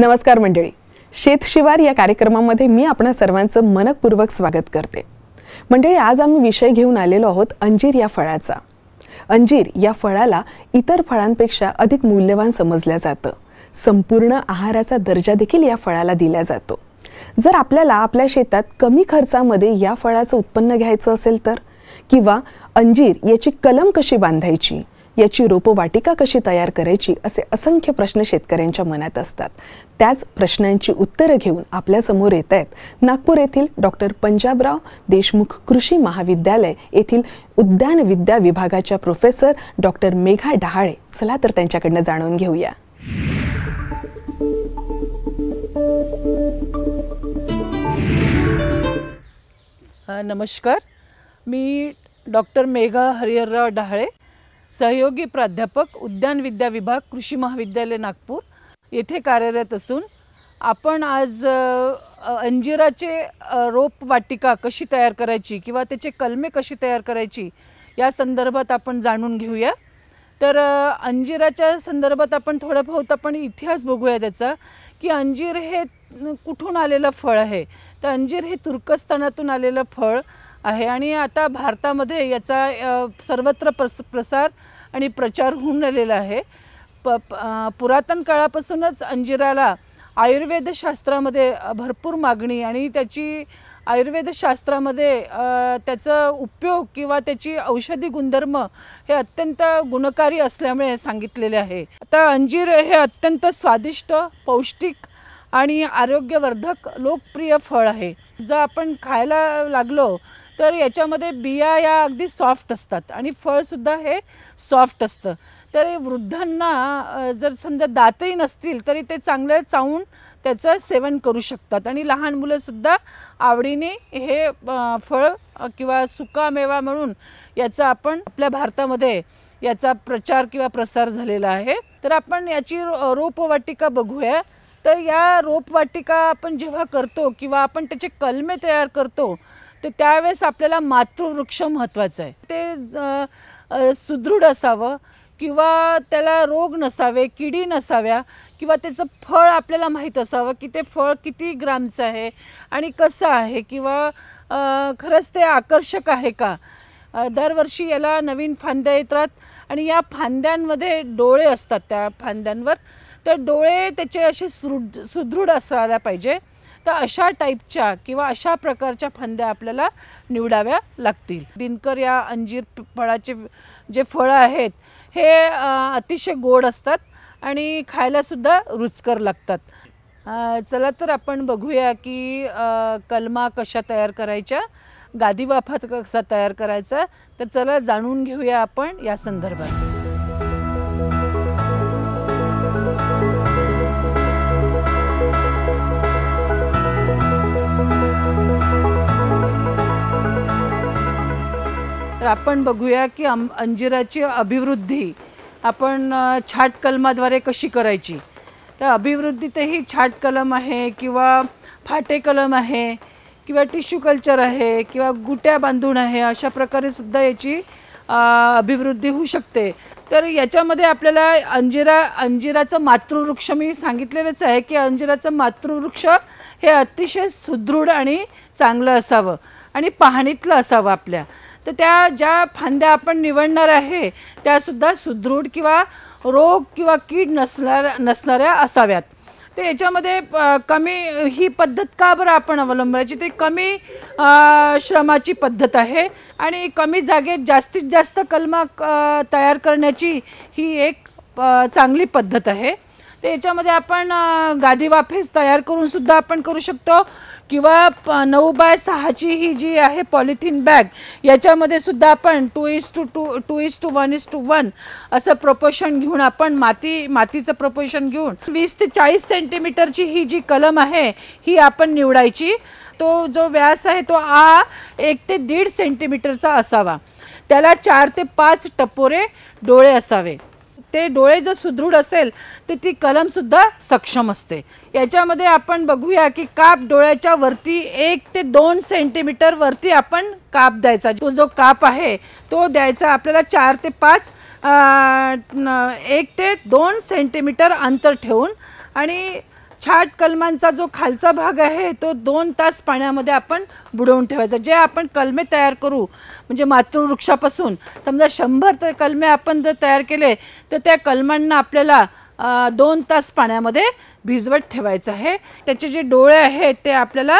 नमस्कार मंडळी शेतशिवार या कार्यक्रमामध्ये मी आपणा सर्वांचं मनपूर्वक स्वागत करते मंडळी आज आम्ही विषय घेऊन आलेलो आहोत अंजीर या फळाचा अंजीर या फळाला इतर फळांपेक्षा अधिक मूल्यवान समजलं जातं संपूर्ण आहाराचा दर्जा देखील या फळाला दिला जातो जर आपल्याला आपल्या शेतात कमी खर्चामध्ये या फळाचं उत्पन्न घ्यायचं असेल तर किंवा अंजीर याची कलम कशी बांधायची याची रोपवाटिका कशी तयार करायची असे असंख्य प्रश्न शेतकऱ्यांच्या मनात असतात त्याच प्रश्नांची उत्तरं घेऊन आपल्यासमोर येत आहेत नागपूर येथील डॉक्टर पंजाबराव देशमुख कृषी महाविद्यालय येथील उद्यान विद्या विभागाच्या प्रोफेसर डॉक्टर मेघा डहाळे चला तर त्यांच्याकडनं जाणून घेऊया नमस्कार मी डॉक्टर मेघा हरिहरराव डहाळे सहयोगी प्राध्यापक उद्यान विद्या विभाग कृषी महाविद्यालय नागपूर येथे कार्यरत असून आपण आज अंजिराचे रोप वाटिका कशी तयार करायची किंवा त्याचे कलमे कशी तयार करायची या संदर्भात आपण जाणून घेऊया तर अंजिराच्या संदर्भात आपण थोडं बहुत आपण इतिहास बघूया त्याचा की अंजीर हे कुठून आलेलं फळ आहे तर अंजीर हे तुर्कस्तानातून आलेलं फळ आहे आणि आता भारतामध्ये याचा सर्वत्र प्रस प्रसार आणि प्रचार होऊन राहिलेला आहे प पुरातन काळापासूनच अंजिराला आयुर्वेदशास्त्रामध्ये भरपूर मागणी आणि त्याची आयुर्वेदशास्त्रामध्ये त्याचा उपयोग किंवा त्याची औषधी गुणधर्म हे अत्यंत गुणकारी असल्यामुळे सांगितलेले आहे आता अंजीर हे अत्यंत स्वादिष्ट पौष्टिक आणि आरोग्यवर्धक लोकप्रिय फळ आहे जर आपण खायला लागलो तर याच्यामध्ये बिया या अगदी सॉफ्ट असतात आणि फळसुद्धा हे सॉफ्ट असतं तर वृद्धांना जर समजा दातही नसतील तरी ते चांगलं चावून त्याचं सेवन करू शकतात आणि लहान मुलंसुद्धा आवडीने हे फळ किंवा सुका मेवा म्हणून याचा आपण आपल्या भारतामध्ये याचा प्रचार किंवा प्रसार झालेला आहे तर आपण याची रोपवाटिका बघूया तर या रोपवाटिका आपण जेव्हा करतो किंवा आपण त्याचे कलमे तयार करतो तर त्यावेळेस आपल्याला मातृवृक्ष महत्वाचं आहे ते सुदृढ असावं किंवा त्याला रोग नसावे किडी नसाव्या किंवा त्याचं फळ आपल्याला माहीत असावं की ते फळ किती ग्रामचं आहे आणि कसं आहे किंवा खरंच ते आकर्षक आहे का दरवर्षी याला नवीन फांद्या येतात आणि या फांद्यांमध्ये डोळे असतात त्या फांद्यांवर तर डोळे त्याचे असे सुदृढ असायला पाहिजे तर अशा टाईपच्या किंवा अशा प्रकारच्या फांद्या आपल्याला निवडाव्या लागतील दिनकर या अंजीर फळाचे जे फळं आहेत हे अतिशय गोड असतात आणि खायलासुद्धा रुचकर लागतात चला तर आपण बघूया की कलमा कशा तयार करायच्या गादी कसा तयार करायचा तर चला जाणून घेऊया आपण या संदर्भात आपण बघूया की अं अंजिराची अभिवृद्धी आपण छाट कलमाद्वारे कशी करायची तर अभिवृद्धीतही छाट कलम आहे किंवा फाटे कलम आहे किंवा टिश्यू कल्चर आहे किंवा गुट्या बांधून आहे अशा प्रकारे सुद्धा याची अभिवृद्धी होऊ शकते तर याच्यामध्ये आपल्याला अंजिरा अंजिराचं मातृवृक्ष मी सांगितलेलंच आहे की अंजिराचं मातृवृक्ष हे अतिशय सुदृढ आणि चांगलं असावं आणि पाहणीतलं असावं आपल्या तर त्या ज्या फांद्या आपण निवडणार आहे त्यासुद्धा सुदृढ किंवा रोग किंवा कीड नसणार नसणाऱ्या असाव्यात तर याच्यामध्ये कमी ही पद्धत का बरं आपण अवलंबायची ती कमी श्रमाची पद्धत आहे आणि कमी जागेत जास्तीत जास्त कलमा तयार करण्याची ही एक चांगली पद्धत आहे तर याच्यामध्ये आपण गादी वाफेस तयार करूनसुद्धा आपण करू शकतो किंवा नऊ बाय सहाची ही जी आहे पॉलिथिन बॅग याच्यामध्ये सुद्धा आपण two is to two two is to one is to one असं प्रपोशन घेऊन आपण माती मातीचं प्रपोशन घेऊन वीस ते चाळीस सेंटीमीटरची ही जी कलम आहे ही आपण निवडायची तो जो व्यास आहे तो आ एक ते दीड सेंटीमीटरचा असावा त्याला चार ते पाच टपोरे डोळे असावे ते डोळे जर सुदृढ असेल तर ती कलमसुद्धा सक्षम असते याच्यामध्ये आपण बघूया की काप डोळ्याच्या वरती एक ते दोन सेंटीमीटर वरती आपण काप द्यायचा तो जो काप आहे तो द्यायचा आपल्याला चार ते पाच एक ते दोन सेंटीमीटर अंतर ठेवून आणि छाट कलमांचा जो खालचा भाग आहे तो दोन तास पाण्यामध्ये आपण बुडवून ठेवायचा जे आपण कलमे तयार करू म्हणजे मातृवृक्षापासून समजा शंभर तर कलमे आपण जर तयार केले तर त्या कलमांना आपल्याला दोन तास पाण्यामध्ये भिजवत ठेवायचं आहे त्याचे जे डोळे आहेत ते आपल्याला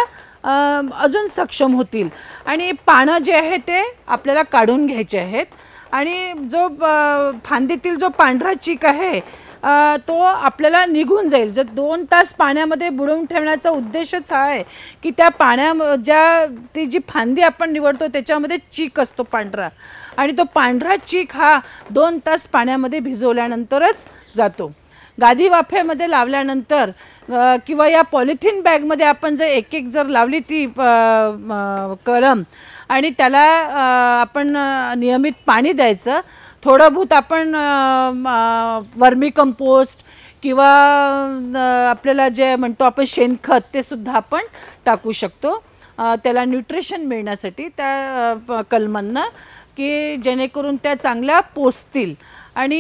अजून सक्षम होतील आणि पानं जे आहे ते आपल्याला काढून घ्यायचे आहेत आणि जो फांदीतील जो पांढरा चीक आहे तो आपल्याला निघून जाईल जर दोन तास पाण्यामध्ये बुडवून ठेवण्याचा उद्देशच हा आहे की त्या पाण्या ज्या ती जी फांदी आपण निवडतो त्याच्यामध्ये चीक असतो पांढरा आणि तो पांढरा चीक हा दोन तास पाण्यामध्ये भिजवल्यानंतरच जातो गादी वाफेमध्ये लावल्यानंतर किंवा या पॉलिथिन बॅगमध्ये आपण जर एक एक जर लावली ती कलम आणि त्याला आपण नियमित पाणी द्यायचं थोडं भूत आपण वर्मी कंपोस्ट किंवा आपल्याला जे म्हणतो आपण शेणखत ते सुद्धा आपण टाकू शकतो त्याला न्यूट्रिशन मिळण्यासाठी त्या कलमांना की जेणेकरून त्या चांगल्या पोसतील आणि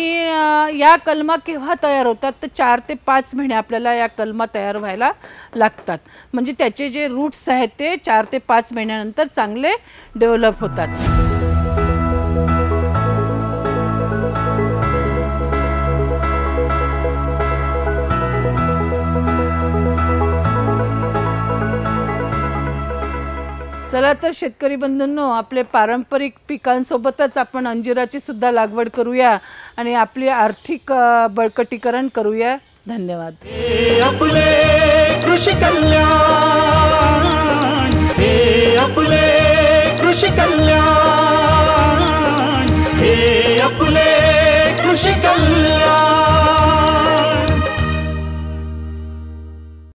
या कलमा केव्हा तयार होतात तर चार ते पाच महिने आपल्याला या कलमा तयार व्हायला लागतात म्हणजे त्याचे जे रूट्स आहेत ते चार ते पाच महिन्यानंतर चांगले डेव्हलप होतात चला तर शेतकरी बंधूंनो आपले पारंपरिक पिकांसोबतच आपण अंजिराची सुद्धा लागवड करूया आणि आपली आर्थिक बळकटीकरण करूया धन्यवाद